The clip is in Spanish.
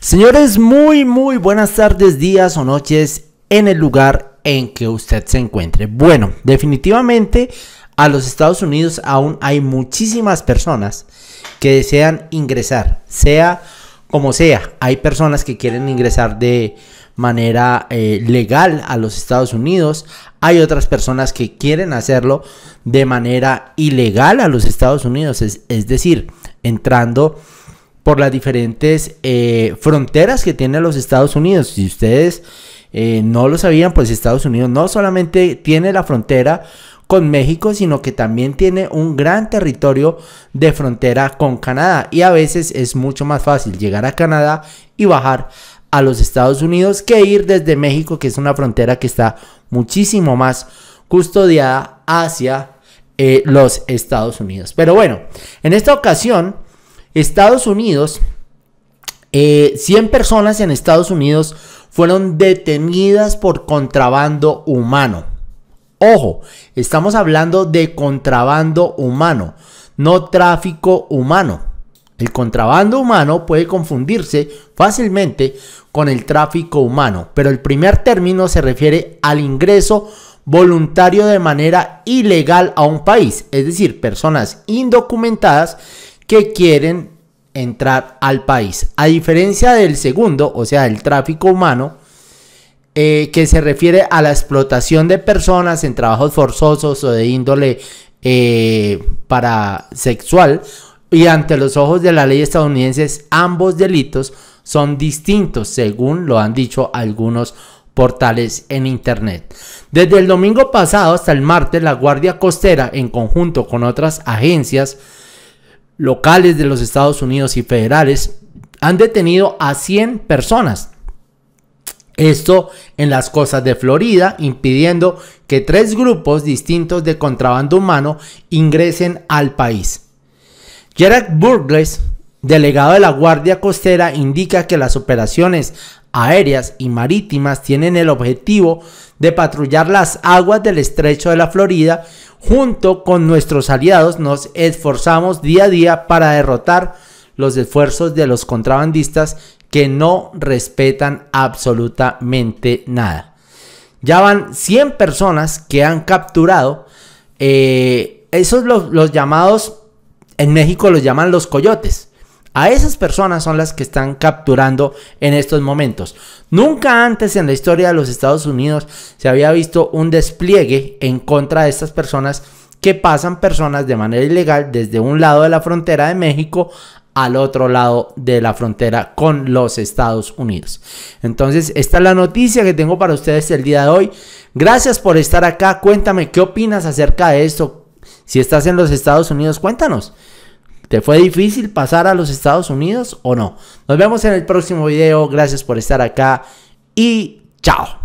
Señores, muy, muy buenas tardes, días o noches en el lugar en que usted se encuentre. Bueno, definitivamente a los Estados Unidos aún hay muchísimas personas que desean ingresar, sea como sea, hay personas que quieren ingresar de manera eh, legal a los Estados Unidos, hay otras personas que quieren hacerlo de manera ilegal a los Estados Unidos, es decir, entrando por las diferentes eh, fronteras que tiene los Estados Unidos. Si ustedes eh, no lo sabían, pues Estados Unidos no solamente tiene la frontera con México, sino que también tiene un gran territorio de frontera con Canadá. Y a veces es mucho más fácil llegar a Canadá y bajar a los Estados Unidos que ir desde México, que es una frontera que está muchísimo más custodiada hacia eh, los Estados Unidos. Pero bueno, en esta ocasión Estados Unidos, 100 eh, personas en Estados Unidos fueron detenidas por contrabando humano. Ojo, estamos hablando de contrabando humano, no tráfico humano. El contrabando humano puede confundirse fácilmente con el tráfico humano, pero el primer término se refiere al ingreso voluntario de manera ilegal a un país, es decir, personas indocumentadas que quieren entrar al país. A diferencia del segundo, o sea, el tráfico humano, eh, que se refiere a la explotación de personas en trabajos forzosos o de índole eh, para sexual, y ante los ojos de la ley estadounidense, ambos delitos son distintos, según lo han dicho algunos portales en Internet. Desde el domingo pasado hasta el martes, la Guardia Costera, en conjunto con otras agencias, locales de los Estados Unidos y federales han detenido a 100 personas. Esto en las costas de Florida, impidiendo que tres grupos distintos de contrabando humano ingresen al país. Gerard Burgles, delegado de la Guardia Costera, indica que las operaciones aéreas y marítimas tienen el objetivo de patrullar las aguas del estrecho de la Florida. Junto con nuestros aliados nos esforzamos día a día para derrotar los esfuerzos de los contrabandistas que no respetan absolutamente nada. Ya van 100 personas que han capturado eh, esos los llamados, en México los llaman los coyotes. A esas personas son las que están capturando en estos momentos. Nunca antes en la historia de los Estados Unidos se había visto un despliegue en contra de estas personas que pasan personas de manera ilegal desde un lado de la frontera de México al otro lado de la frontera con los Estados Unidos. Entonces, esta es la noticia que tengo para ustedes el día de hoy. Gracias por estar acá. Cuéntame qué opinas acerca de esto. Si estás en los Estados Unidos, cuéntanos. ¿Te fue difícil pasar a los Estados Unidos o no? Nos vemos en el próximo video. Gracias por estar acá y chao.